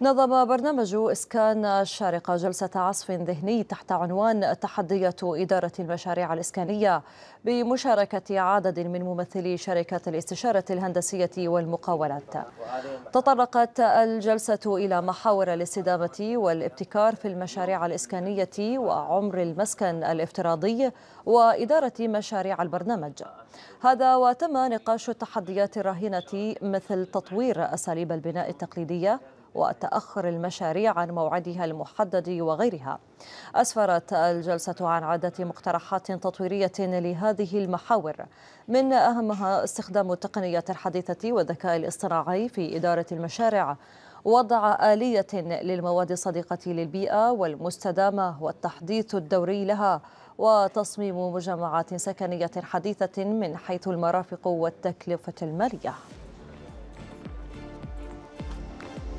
نظم برنامج إسكان الشارقة جلسة عصف ذهني تحت عنوان تحديات إدارة المشاريع الإسكانية بمشاركة عدد من ممثلي شركات الاستشارة الهندسية والمقاولات تطرقت الجلسة إلى محاور الاستدامة والابتكار في المشاريع الإسكانية وعمر المسكن الافتراضي وإدارة مشاريع البرنامج هذا وتم نقاش التحديات الراهنة مثل تطوير أساليب البناء التقليدية وتأخر المشاريع عن موعدها المحدد وغيرها أسفرت الجلسة عن عدة مقترحات تطويرية لهذه المحاور من أهمها استخدام التقنية الحديثة والذكاء الاصطناعي في إدارة المشاريع وضع آلية للمواد الصديقة للبيئة والمستدامة والتحديث الدوري لها وتصميم مجمعات سكنية حديثة من حيث المرافق والتكلفة المالية